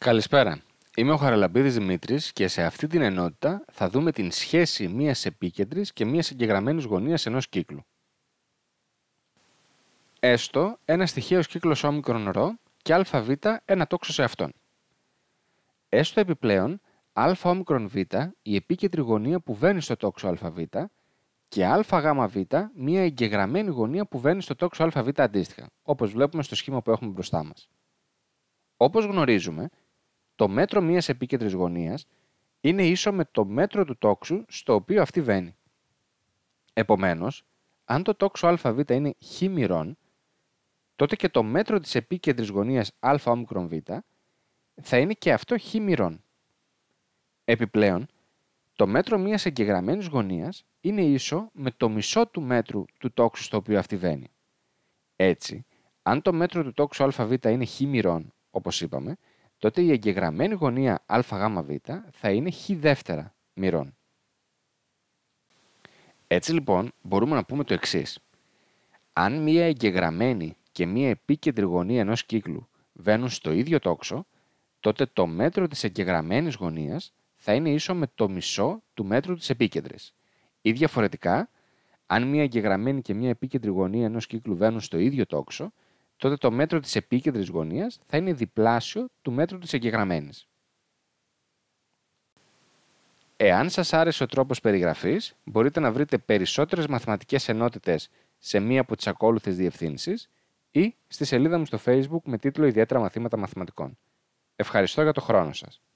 Καλησπέρα. Είμαι ο Χαραλαμπίδης Δημήτρης και σε αυτή την ενότητα θα δούμε την σχέση μίας επίκεντρης και μίας εγγεγραμμένης γωνίας ενός κύκλου. Έστω ένα στοιχείο κύκλος όμικρον ρο και αβ ένα τόξο σε αυτόν. Έστω επιπλέον αόμικρον η επίκεντρη γωνία που βαίνει στο τόξο αβ και ΑΓΒ μια εγγεγραμμένη γωνία που βαίνει στο τόξο αβ αντίστοιχα, όπως βλέπουμε στο σχήμα που έχουμε μπροστά μας. Όπως γνωρίζουμε, το μέτρο μιας επίκεντρης γωνίας είναι ίσο με το μέτρο του τόξου στο οποίο αυτή βαίνει. Επομένως, αν το τόξο αβ είναι χ τότε και το μέτρο της επίκεντρης γωνίας ΑΒ θα είναι και αυτό χ Επιπλέον, το μέτρο μιας εγκεγραμμένης γωνίας είναι ίσο με το μισό του μέτρου του τόξου στο οποίο αυτή βαίνει. Έτσι, αν το μέτρο του τόξου αβ είναι χ όπω όπως είπαμε, τότε η εγγεγραμμένη γωνία ΑΓΒ θα είναι χ δεύτερα μοιρών. Έτσι λοιπόν μπορούμε να πούμε το εξής. Αν μία εγγεγραμμένη και μία επίκεντρη γωνία ενός κύκλου βαίνουν στο ίδιο τόξο, τότε το μέτρο της εγγεγραμμένης γωνίας θα είναι ίσο με το μισό του μέτρου της επίκεντρης. Ή διαφορετικά, αν μία εγγεγραμμένη και μία επίκεντρη γωνία ενός κύκλου βαίνουν στο ίδιο τόξο, τότε το μέτρο της επίκεντρης γωνίας θα είναι διπλάσιο του μέτρου της εγγεγραμμένης. Εάν σας άρεσε ο τρόπος περιγραφής, μπορείτε να βρείτε περισσότερες μαθηματικές ενότητες σε μία από τις ακόλουθες διευθύνσεις ή στη σελίδα μου στο Facebook με τίτλο «Ιδιαίτερα μαθήματα μαθηματικών». Ευχαριστώ για το χρόνο σας.